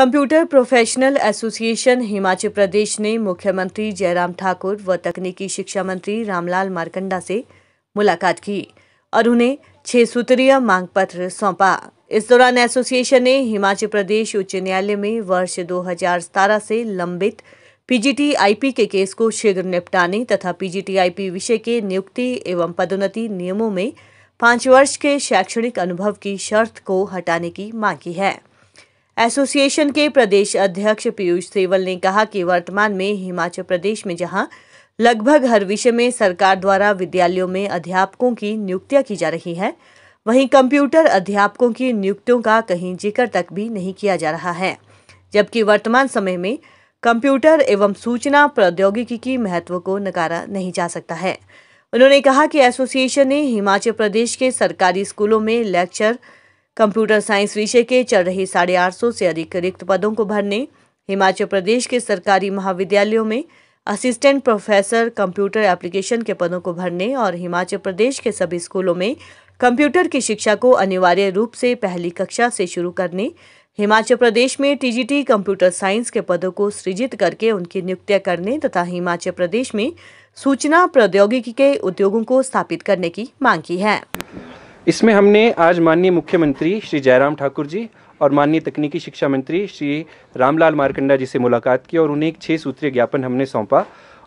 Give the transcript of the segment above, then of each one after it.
computer professional association Himachal Pradesh ने मुख्यमंत्री जयराम ठाकुर व तकनीकी शिक्षा मंत्री रामलाल मारकंडा से मुलाकात की और उन्हें छह सूत्रीय मांग पत्र सौंपा इस दौरान एसोसिएशन ने हिमाचल प्रदेश उच्च न्यायालय में वर्ष दो से लंबित पीजीटी आईपी के केस को शीघ्र निपटाने तथा पीजीटी आईपी विषय के नियुक्ति एवं पदोन्नति नियमों में पांच वर्ष के शैक्षणिक अनुभव की शर्त को हटाने की मांग की है एसोसिएशन के प्रदेश अध्यक्ष पीयूष सेवल ने कहा कि वर्तमान में हिमाचल प्रदेश में जहां लगभग हर विषय में सरकार द्वारा विद्यालयों में अध्यापकों की नियुक्तियां की जा रही है वहीं कंप्यूटर अध्यापकों की नियुक्तियों का कहीं जिक्र तक भी नहीं किया जा रहा है जबकि वर्तमान समय में कंप्यूटर एवं सूचना प्रौद्योगिकी की महत्व को नकारा नहीं जा सकता है उन्होंने कहा कि एसोसिएशन ने हिमाचल प्रदेश के सरकारी स्कूलों में लेक्चर कंप्यूटर साइंस विषय के चल रहे साढ़े आठ सौ से अधिक रिक्त पदों को भरने हिमाचल प्रदेश के सरकारी महाविद्यालयों में असिस्टेंट प्रोफेसर कंप्यूटर एप्लीकेशन के पदों को भरने और हिमाचल प्रदेश के सभी स्कूलों में कंप्यूटर की शिक्षा को अनिवार्य रूप से पहली कक्षा से शुरू करने हिमाचल प्रदेश में टीजीटी कंप्यूटर साइंस के पदों को सृजित करके उनकी नियुक्तियां करने तथा हिमाचल प्रदेश में सूचना प्रौद्योगिकी के उद्योगों को स्थापित करने की मांग की है इसमें हमने आज माननीय मुख्यमंत्री श्री जयराम ठाकुर जी और माननीय तकनीकी शिक्षा मंत्री श्री रामलाल मारकंडा जी से मुलाकात की और उन्हें एक छः सूत्रीय ज्ञापन हमने सौंपा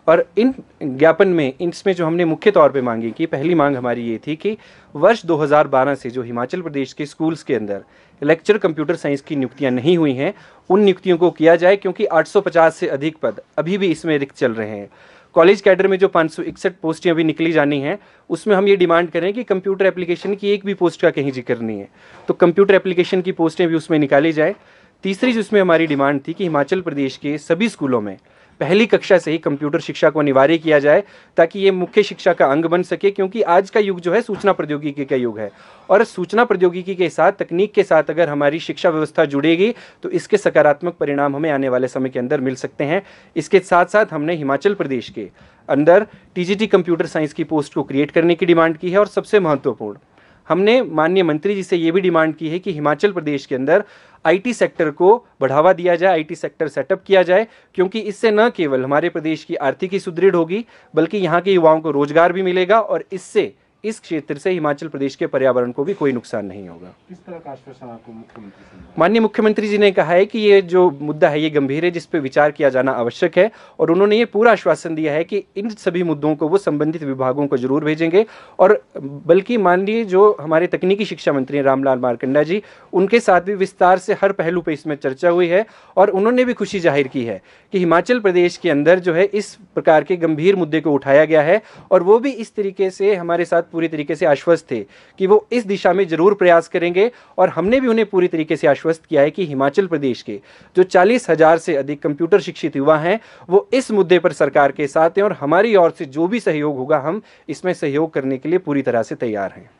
और इन ज्ञापन में इसमें जो हमने मुख्य तौर पे मांगी कि पहली मांग हमारी ये थी कि वर्ष 2012 से जो हिमाचल प्रदेश के स्कूल्स के अंदर लेक्चर कंप्यूटर साइंस की नियुक्तियां नहीं हुई हैं उन नियुक्तियों को किया जाए क्योंकि 850 से अधिक पद अभी भी इसमें रिक्त चल रहे हैं कॉलेज कैडर में जो पाँच पोस्टें अभी निकली जानी हैं उसमें हम ये डिमांड करें कि कंप्यूटर एप्लीकेशन की एक भी पोस्ट का कहीं जिक्र नहीं है तो कंप्यूटर एप्लीकेशन की पोस्टें भी उसमें निकाली जाए तीसरी जिसमें हमारी डिमांड थी कि हिमाचल प्रदेश के सभी स्कूलों में पहली कक्षा से ही कंप्यूटर शिक्षा को अनिवार्य किया जाए ताकि ये मुख्य शिक्षा का अंग बन सके क्योंकि आज का युग जो है सूचना प्रौद्योगिकी का युग है और सूचना प्रौद्योगिकी के साथ तकनीक के साथ अगर हमारी शिक्षा व्यवस्था जुड़ेगी तो इसके सकारात्मक परिणाम हमें आने वाले समय के अंदर मिल सकते हैं इसके साथ साथ हमने हिमाचल प्रदेश के अंदर टीजीटी कंप्यूटर साइंस की पोस्ट को क्रिएट करने की डिमांड की है और सबसे महत्वपूर्ण हमने माननीय मंत्री जी से ये भी डिमांड की है कि हिमाचल प्रदेश के अंदर आईटी सेक्टर को बढ़ावा दिया जाए आईटी सेक्टर सेटअप किया जाए क्योंकि इससे न केवल हमारे प्रदेश की आर्थिकी सुदृढ़ होगी बल्कि यहाँ के युवाओं को रोजगार भी मिलेगा और इससे इस क्षेत्र से हिमाचल प्रदेश के पर्यावरण को भी कोई नुकसान नहीं होगा किस तरह का आश्वासन आपको मुख्यमंत्री माननीय मुख्यमंत्री जी ने कहा है कि ये जो मुद्दा है ये गंभीर है जिस पर विचार किया जाना आवश्यक है और उन्होंने ये पूरा आश्वासन दिया है कि इन सभी मुद्दों को वो संबंधित विभागों को जरूर भेजेंगे और बल्कि माननीय जो हमारे तकनीकी शिक्षा मंत्री हैं रामलाल मारकंडा जी उनके साथ भी विस्तार से हर पहलू पर इसमें चर्चा हुई है और उन्होंने भी खुशी जाहिर की है कि हिमाचल प्रदेश के अंदर जो है इस प्रकार के गंभीर मुद्दे को उठाया गया है और वो भी इस तरीके से हमारे साथ पूरी तरीके से आश्वस्त थे कि वो इस दिशा में जरूर प्रयास करेंगे और हमने भी उन्हें पूरी तरीके से आश्वस्त किया है कि हिमाचल प्रदेश के जो चालीस हजार से अधिक कंप्यूटर शिक्षित युवा हैं वो इस मुद्दे पर सरकार के साथ हैं और हमारी ओर से जो भी सहयोग होगा हम इसमें सहयोग करने के लिए पूरी तरह से तैयार हैं